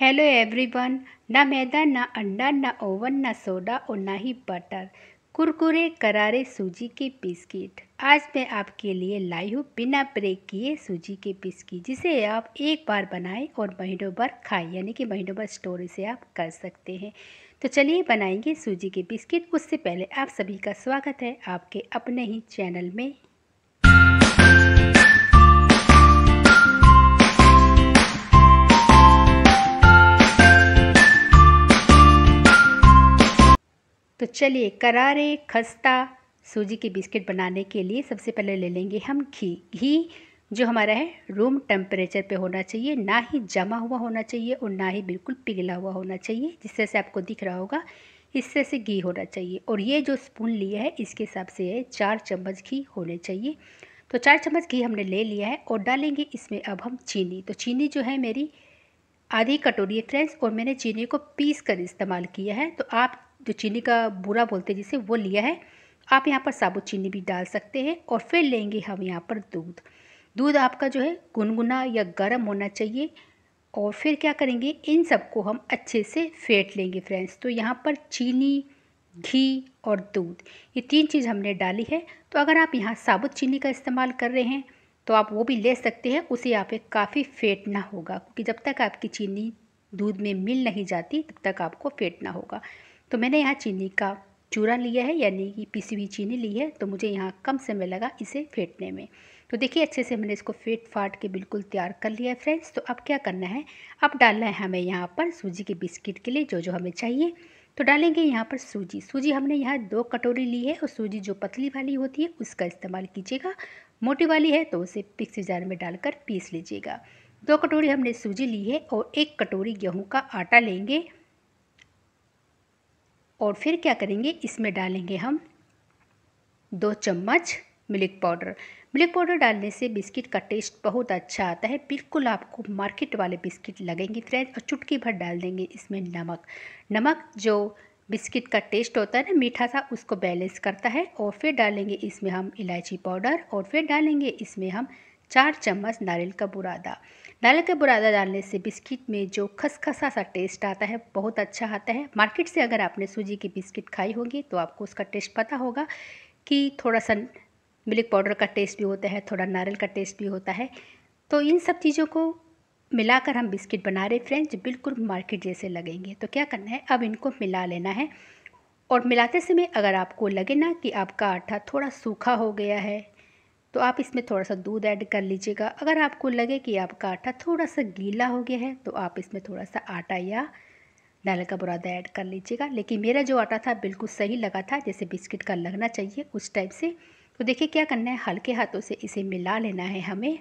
hello everyone ना मैदा ना अंडा ना ओवन ना सोडा और ना ही बटर कुरकुरे करारे सूजी के बिस्किट आज मैं आपके लिए लाई हूँ बिना ब्रेक किए सूजी के बिस्किट जिसे आप एक बार बनाएं और महीनों भर खाएं यानी कि महीनों भर स्टोर इसे आप कर सकते हैं तो चलिए बनाएंगे सूजी के बिस्किट उससे पहले आप सभी का स्वागत है आपके अपने ही चैनल में चलिए करारे खस्ता सूजी के बिस्किट बनाने के लिए सबसे पहले ले लेंगे हम घी घी जो हमारा है रूम टेम्परेचर पे होना चाहिए ना ही जमा हुआ होना चाहिए और ना ही बिल्कुल पिघला हुआ होना चाहिए जिससे से आपको दिख रहा होगा इससे से घी होना चाहिए और ये जो स्पून लिया है इसके हिसाब से है चार चम्मच घी होने चाहिए तो चार चम्मच घी हमने ले लिया है और डालेंगे इसमें अब हम चीनी तो चीनी जो है मेरी आधी कटोरी है फ्रेंड्स और मैंने चीनी को पीस कर इस्तेमाल किया है तो आप जो चीनी का बुरा बोलते हैं जिसे वो लिया है आप यहाँ पर साबुत चीनी भी डाल सकते हैं और फिर लेंगे हम यहाँ पर दूध दूध आपका जो है गुनगुना या गर्म होना चाहिए और फिर क्या करेंगे इन सबको हम अच्छे से फेंट लेंगे फ्रेंड्स तो यहाँ पर चीनी घी और दूध ये तीन चीज़ हमने डाली है तो अगर आप यहाँ साबुत चीनी का इस्तेमाल कर रहे हैं तो आप वो भी ले सकते हैं उसे यहाँ पे काफ़ी फेंटना होगा क्योंकि जब तक आपकी चीनी दूध में मिल नहीं जाती तब तक आपको फेंटना होगा तो मैंने यहाँ चीनी का चूरा लिया है यानी कि पीसी हुई चीनी ली है तो मुझे यहाँ कम समय लगा इसे फेंटने में तो देखिए अच्छे से मैंने इसको फेंट फाट के बिल्कुल तैयार कर लिया है फ्रेंड्स तो अब क्या करना है अब डालना है हमें यहाँ पर सूजी के बिस्किट के लिए जो जो हमें चाहिए तो डालेंगे यहाँ पर सूजी सूजी हमने यहाँ दो कटोरी ली है और सूजी जो पतली वाली होती है उसका इस्तेमाल कीजिएगा मोटी वाली है तो उसे पिक्सी जार में डालकर पीस लीजिएगा दो कटोरी हमने सूजी ली है और एक कटोरी गेहूँ का आटा लेंगे और फिर क्या करेंगे इसमें डालेंगे हम दो चम्मच मिल्क पाउडर मिल्क पाउडर डालने से बिस्किट का टेस्ट बहुत अच्छा आता है बिल्कुल आपको मार्केट वाले बिस्किट लगेंगे फ्रेंड्स और चुटकी भर डाल देंगे इसमें नमक नमक जो बिस्किट का टेस्ट होता है ना मीठा सा उसको बैलेंस करता है और फिर डालेंगे इसमें हम इलायची पाउडर और फिर डालेंगे इसमें हम चार चम्मच नारियल का बुरादा नारियल का बुरादा डालने से बिस्किट में जो खसखसा सा टेस्ट आता है बहुत अच्छा आता है मार्केट से अगर आपने सूजी की बिस्किट खाई होगी तो आपको उसका टेस्ट पता होगा कि थोड़ा सा मिल्क पाउडर का टेस्ट भी होता है थोड़ा नारियल का टेस्ट भी होता है तो इन सब चीज़ों को मिलाकर हम बिस्किट बना रहे फ्रेंड्स बिल्कुल मार्केट जैसे लगेंगे तो क्या करना है अब इनको मिला लेना है और मिलाते समय अगर आपको लगे ना कि आपका आटा थोड़ा सूखा हो गया है तो आप इसमें थोड़ा सा दूध ऐड कर लीजिएगा अगर आपको लगे कि आपका आटा थोड़ा सा गीला हो गया है तो आप इसमें थोड़ा सा आटा या दाल का बुरादा ऐड कर लीजिएगा लेकिन मेरा जो आटा था बिल्कुल सही लगा था जैसे बिस्किट का लगना चाहिए उस टाइप से तो देखिए क्या करना है हल्के हाथों से इसे मिला लेना है हमें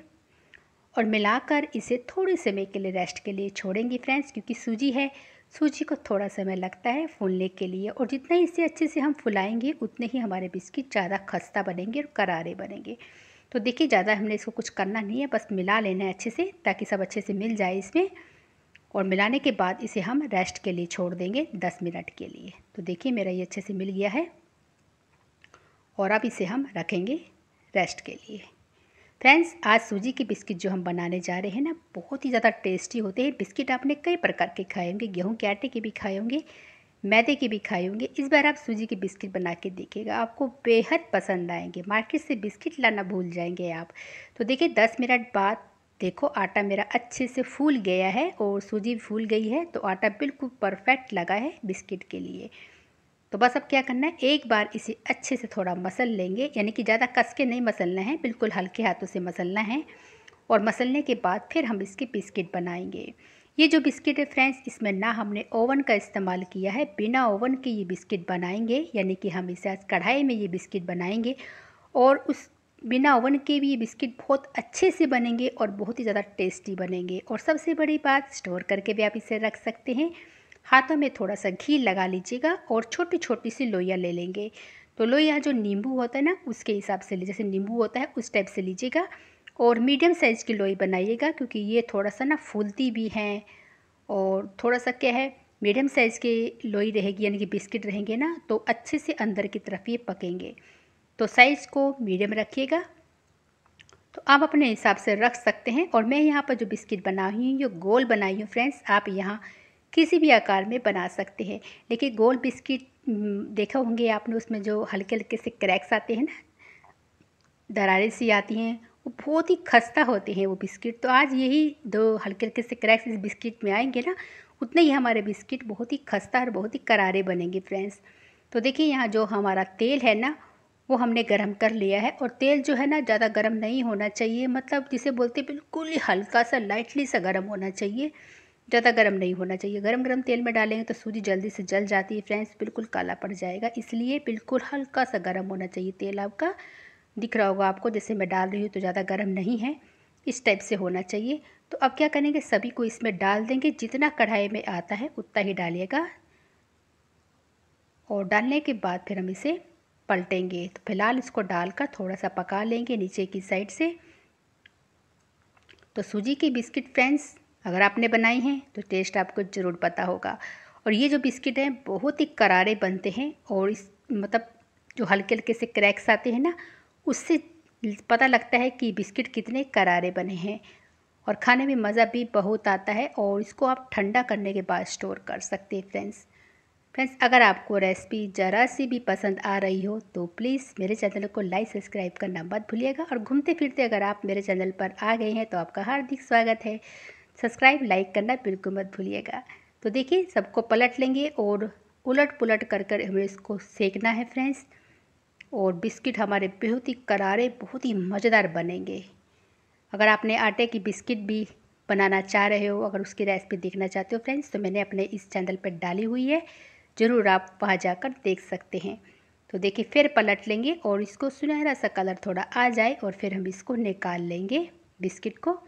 और मिलाकर इसे थोड़े समय के लिए रेस्ट के लिए छोड़ेंगे फ्रेंड्स क्योंकि सूजी है सूजी को थोड़ा समय लगता है फूलने के लिए और जितना इसे अच्छे से हम फुलाएंगे उतने ही हमारे बिस्किट ज़्यादा खस्ता बनेंगे और करारे बनेंगे तो देखिए ज़्यादा हमने इसको कुछ करना नहीं है बस मिला लेना है अच्छे से ताकि सब अच्छे से मिल जाए इसमें और मिलाने के बाद इसे हम रेस्ट के लिए छोड़ देंगे दस मिनट के लिए तो देखिए मेरा ये अच्छे से मिल गया है और अब इसे हम रखेंगे रेस्ट के लिए फ्रेंड्स आज सूजी के बिस्किट जो हम बनाने जा रहे हैं ना बहुत ही ज़्यादा टेस्टी होते हैं बिस्किट आपने कई प्रकार के खाए होंगे गेहूँ के आटे के भी खाए होंगे मैदे के भी खाए होंगे इस बार आप सूजी के बिस्किट बना के देखिएगा आपको बेहद पसंद आएंगे मार्केट से बिस्किट लाना भूल जाएंगे आप तो देखिए दस मिनट बाद देखो आटा मेरा अच्छे से फूल गया है और सूजी फूल गई है तो आटा बिल्कुल परफेक्ट लगा है बिस्किट के लिए तो बस अब क्या करना है एक बार इसे अच्छे से थोड़ा मसल लेंगे यानी कि ज़्यादा कस के नहीं मसलना है बिल्कुल हल्के हाथों से मसलना है और मसलने के बाद फिर हम इसके बिस्किट बनाएंगे ये जो बिस्किट है फ्रेंड्स इसमें ना हमने ओवन का इस्तेमाल किया है बिना ओवन के ये बिस्किट बनाएंगे यानी कि हम इसे आज कढ़ाई में ये बिस्किट बनाएंगे और उस बिना ओवन के भी ये बिस्किट बहुत अच्छे से बनेंगे और बहुत ही ज़्यादा टेस्टी बनेंगे और सबसे बड़ी बात स्टोर करके भी आप इसे रख सकते हैं हाथों में थोड़ा सा घी लगा लीजिएगा और छोटी छोटी सी लोइया ले लेंगे तो लोइया जो नींबू होता है ना उसके हिसाब से जैसे नींबू होता है उस टाइप से लीजिएगा और मीडियम साइज़ की लोई बनाइएगा क्योंकि ये थोड़ा सा ना फूलती भी हैं और थोड़ा सा क्या है मीडियम साइज़ के लोई रहेगी यानी कि बिस्किट रहेंगे ना तो अच्छे से अंदर की तरफ ये पकेंगे तो साइज़ को मीडियम रखिएगा तो आप अपने हिसाब से रख सकते हैं और मैं यहाँ पर जो बिस्किट बनाई हूँ ये गोल बनाई हूँ फ्रेंड्स आप यहाँ किसी भी आकार में बना सकते हैं देखिए गोल बिस्किट देखा होंगे आपने उसमें जो हल्के हल्के से क्रैक्स आते हैं ना दरारें सी आती हैं वो बहुत ही खस्ता होते हैं वो बिस्किट तो आज यही दो हल्के हल्के से क्रैक्स इस बिस्किट में आएंगे ना उतने ही हमारे बिस्किट बहुत ही खस्ता और बहुत ही करारे बनेंगे फ्रेंड्स तो देखिए यहाँ जो हमारा तेल है ना वो हमने गरम कर लिया है और तेल जो है ना ज़्यादा गरम नहीं होना चाहिए मतलब जिसे बोलते बिल्कुल ही हल्का सा लाइटली सा गरम होना चाहिए ज़्यादा गर्म नहीं होना चाहिए गर्म गर्म तेल में डालेंगे तो सूजी जल्दी से जल जाती है फ्रेंड्स बिल्कुल काला पड़ जाएगा इसलिए बिल्कुल हल्का सा गर्म होना चाहिए तेल आपका दिख रहा होगा आपको जैसे मैं डाल रही हूँ तो ज़्यादा गर्म नहीं है इस टाइप से होना चाहिए तो अब क्या करेंगे सभी को इसमें डाल देंगे जितना कढ़ाई में आता है उतना ही डालिएगा और डालने के बाद फिर हम इसे पलटेंगे तो फिलहाल इसको डालकर थोड़ा सा पका लेंगे नीचे की साइड से तो सूजी की बिस्किट फ्रेंड्स अगर आपने बनाई हैं तो टेस्ट आपको ज़रूर पता होगा और ये जो बिस्किट हैं बहुत ही करारे बनते हैं और इस मतलब जो हल्के हल्के से क्रैक्स आते हैं ना उससे पता लगता है कि बिस्किट कितने करारे बने हैं और खाने में मज़ा भी बहुत आता है और इसको आप ठंडा करने के बाद स्टोर कर सकते हैं फ्रेंड्स फ्रेंड्स अगर आपको रेसिपी ज़रा सी भी पसंद आ रही हो तो प्लीज़ मेरे चैनल को लाइक सब्सक्राइब करना मत भूलिएगा और घूमते फिरते अगर आप मेरे चैनल पर आ गए हैं तो आपका हार्दिक स्वागत है सब्सक्राइब लाइक करना बिल्कुल मत भूलिएगा तो देखिए सबको पलट लेंगे और उलट पुलट कर कर हमें इसको सेकना है फ्रेंड्स और बिस्किट हमारे बहुत ही करारे बहुत ही मज़ेदार बनेंगे अगर आपने आटे की बिस्किट भी बनाना चाह रहे हो अगर उसकी रेसिपी देखना चाहते हो फ्रेंड्स तो मैंने अपने इस चैनल पर डाली हुई है ज़रूर आप वहाँ जाकर देख सकते हैं तो देखिए फिर पलट लेंगे और इसको सुनहरा सा कलर थोड़ा आ जाए और फिर हम इसको निकाल लेंगे बिस्किट को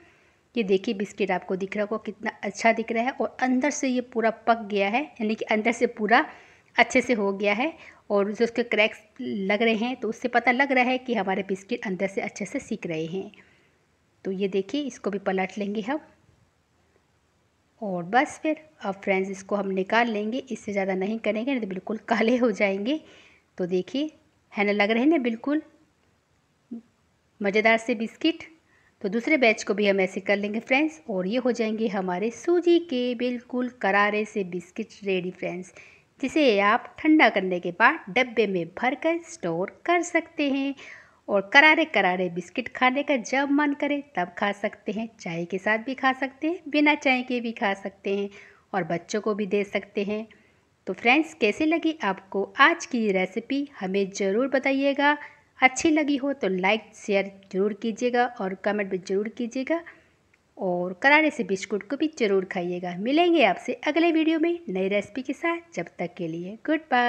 ये देखिए बिस्किट आपको दिख रहा होगा कितना अच्छा दिख रहा है और अंदर से ये पूरा पक गया है यानी कि अंदर से पूरा अच्छे से हो गया है और जो उसके क्रैक्स लग रहे हैं तो उससे पता लग रहा है कि हमारे बिस्किट अंदर से अच्छे से सीख रहे हैं तो ये देखिए इसको भी पलट लेंगे हम और बस फिर अब फ्रेंड्स इसको हम निकाल लेंगे इससे ज़्यादा नहीं करेंगे नहीं तो बिल्कुल काले हो जाएंगे तो देखिए है ना लग रहे हैं ना बिल्कुल मज़ेदार से बिस्किट तो दूसरे बैच को भी हम ऐसे कर लेंगे फ्रेंड्स और ये हो जाएंगे हमारे सूजी के बिल्कुल करारे से बिस्किट रेडी फ्रेंड्स जिसे आप ठंडा करने के बाद डब्बे में भर कर स्टोर कर सकते हैं और करारे करारे बिस्किट खाने का जब मन करे तब खा सकते हैं चाय के साथ भी खा सकते हैं बिना चाय के भी खा सकते हैं और बच्चों को भी दे सकते हैं तो फ्रेंड्स कैसे लगी आपको आज की रेसिपी हमें ज़रूर बताइएगा अच्छी लगी हो तो लाइक शेयर ज़रूर कीजिएगा और कमेंट भी ज़रूर कीजिएगा और करारे से बिस्कुट को भी ज़रूर खाइएगा मिलेंगे आपसे अगले वीडियो में नई रेसिपी के साथ जब तक के लिए गुड बाय